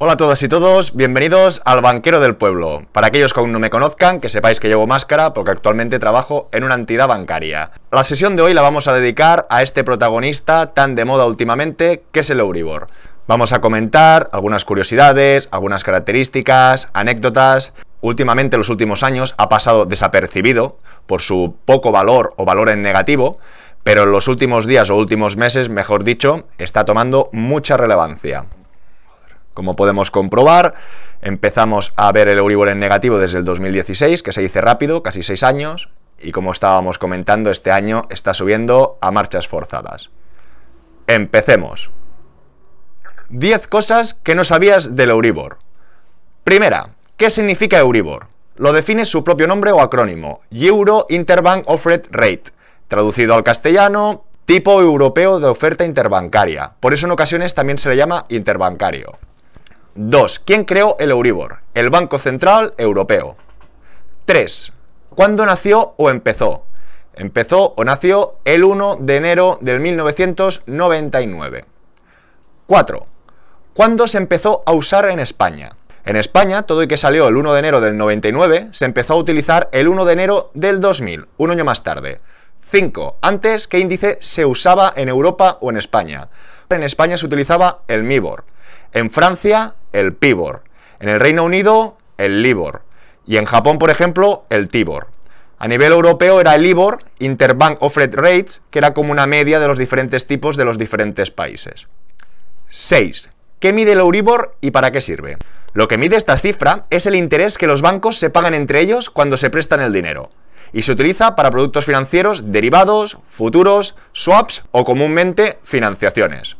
Hola a todas y todos, bienvenidos al Banquero del Pueblo. Para aquellos que aún no me conozcan, que sepáis que llevo máscara porque actualmente trabajo en una entidad bancaria. La sesión de hoy la vamos a dedicar a este protagonista tan de moda últimamente que es el Euribor. Vamos a comentar algunas curiosidades, algunas características, anécdotas. Últimamente, en los últimos años, ha pasado desapercibido por su poco valor o valor en negativo, pero en los últimos días o últimos meses, mejor dicho, está tomando mucha relevancia. Como podemos comprobar, empezamos a ver el Euribor en negativo desde el 2016, que se dice rápido, casi seis años, y como estábamos comentando, este año está subiendo a marchas forzadas. Empecemos. 10 cosas que no sabías del Euribor. Primera, ¿qué significa Euribor? Lo define su propio nombre o acrónimo, Euro Interbank Offered Rate, traducido al castellano, tipo europeo de oferta interbancaria. Por eso en ocasiones también se le llama interbancario. 2. ¿Quién creó el Euribor? El Banco Central Europeo. 3. ¿Cuándo nació o empezó? Empezó o nació el 1 de enero del 1999. 4. ¿Cuándo se empezó a usar en España? En España, todo y que salió el 1 de enero del 99, se empezó a utilizar el 1 de enero del 2000, un año más tarde. 5. Antes, ¿qué índice se usaba en Europa o en España? En España se utilizaba el MIBOR. En Francia, el PIBOR. En el Reino Unido, el LIBOR. Y en Japón, por ejemplo, el TIBOR. A nivel europeo era el LIBOR, Interbank Offered Rates, que era como una media de los diferentes tipos de los diferentes países. 6. ¿Qué mide el Euribor y para qué sirve? Lo que mide esta cifra es el interés que los bancos se pagan entre ellos cuando se prestan el dinero, y se utiliza para productos financieros derivados, futuros, swaps o comúnmente financiaciones.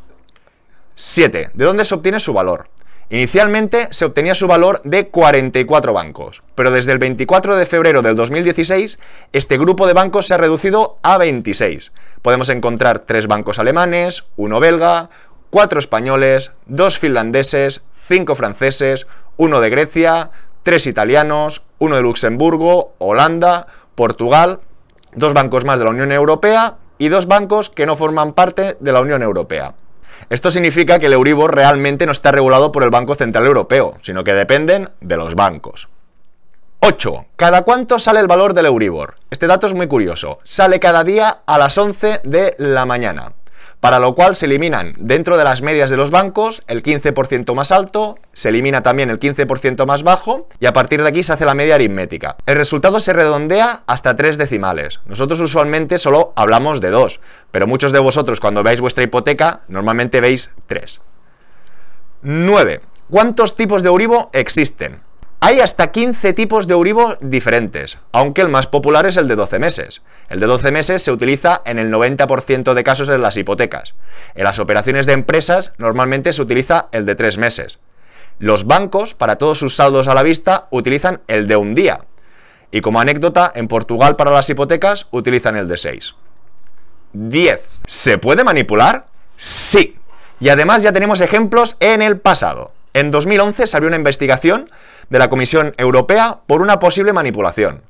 7. ¿De dónde se obtiene su valor? Inicialmente se obtenía su valor de 44 bancos, pero desde el 24 de febrero del 2016 este grupo de bancos se ha reducido a 26. Podemos encontrar 3 bancos alemanes, 1 belga, 4 españoles, 2 finlandeses, 5 franceses, 1 de Grecia, 3 italianos, 1 de Luxemburgo, Holanda, Portugal, 2 bancos más de la Unión Europea y 2 bancos que no forman parte de la Unión Europea. Esto significa que el Euribor realmente no está regulado por el Banco Central Europeo, sino que dependen de los bancos. 8. ¿Cada cuánto sale el valor del Euribor? Este dato es muy curioso. Sale cada día a las 11 de la mañana para lo cual se eliminan dentro de las medias de los bancos el 15% más alto, se elimina también el 15% más bajo y a partir de aquí se hace la media aritmética. El resultado se redondea hasta tres decimales. Nosotros usualmente solo hablamos de dos, pero muchos de vosotros cuando veáis vuestra hipoteca normalmente veis tres. 9. ¿Cuántos tipos de Euribo existen? Hay hasta 15 tipos de Euribor diferentes, aunque el más popular es el de 12 meses. El de 12 meses se utiliza en el 90% de casos en las hipotecas. En las operaciones de empresas normalmente se utiliza el de 3 meses. Los bancos, para todos sus saldos a la vista, utilizan el de un día. Y como anécdota, en Portugal para las hipotecas utilizan el de 6. 10. ¿Se puede manipular? Sí. Y además ya tenemos ejemplos en el pasado. En 2011 abrió una investigación de la Comisión Europea por una posible manipulación.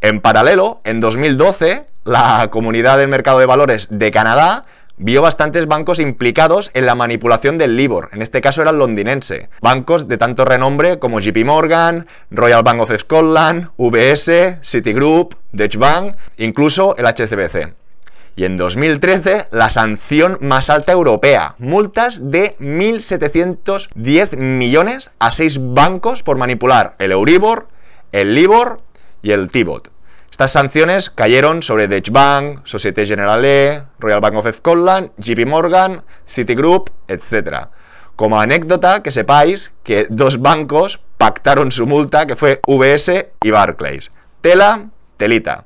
En paralelo, en 2012, la Comunidad del Mercado de Valores de Canadá vio bastantes bancos implicados en la manipulación del LIBOR, en este caso era el londinense. Bancos de tanto renombre como JP Morgan, Royal Bank of Scotland, UBS, Citigroup, Deutsche Bank, incluso el HCBC. Y en 2013, la sanción más alta europea, multas de 1.710 millones a seis bancos por manipular el Euribor, el Libor y el Tibot. Estas sanciones cayeron sobre Deutsche Bank, Societe Generale, Royal Bank of Scotland, JP Morgan, Citigroup, etc. Como anécdota, que sepáis que dos bancos pactaron su multa, que fue VS y Barclays. Tela, telita.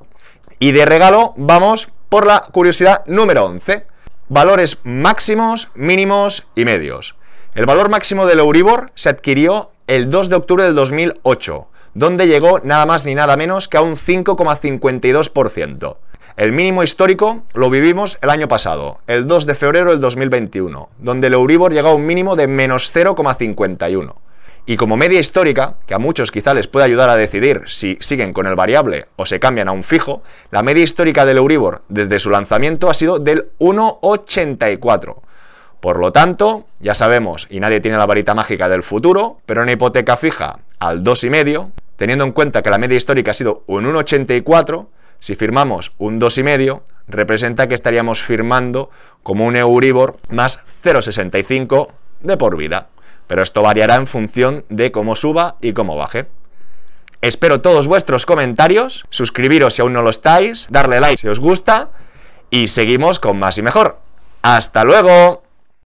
Y de regalo vamos por la curiosidad número 11. Valores máximos, mínimos y medios. El valor máximo del Euribor se adquirió el 2 de octubre del 2008, donde llegó nada más ni nada menos que a un 5,52%. El mínimo histórico lo vivimos el año pasado, el 2 de febrero del 2021, donde el Euribor llegó a un mínimo de menos 0,51. Y como media histórica, que a muchos quizá les puede ayudar a decidir si siguen con el variable o se cambian a un fijo, la media histórica del Euribor desde su lanzamiento ha sido del 1,84. Por lo tanto, ya sabemos, y nadie tiene la varita mágica del futuro, pero una hipoteca fija al 2,5, teniendo en cuenta que la media histórica ha sido un 1,84, si firmamos un 2,5, representa que estaríamos firmando como un Euribor más 0,65 de por vida pero esto variará en función de cómo suba y cómo baje. Espero todos vuestros comentarios, suscribiros si aún no lo estáis, darle like si os gusta y seguimos con más y mejor. ¡Hasta luego!